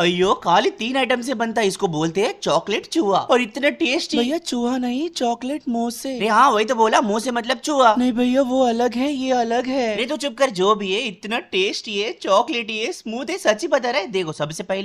अयो खाली तीन आइटम से बनता है इसको बोलते हैं चॉकलेट चूहा और इतना टेस्टी भैया चूहा नहीं चॉकलेट से अरे हाँ वही तो बोला से मतलब चूहा नहीं भैया वो अलग है ये अलग है अरे तो चुप कर जो भी है इतना टेस्टी है चॉकलेट ये स्मूथ है ही बता रहा है देखो सबसे पहले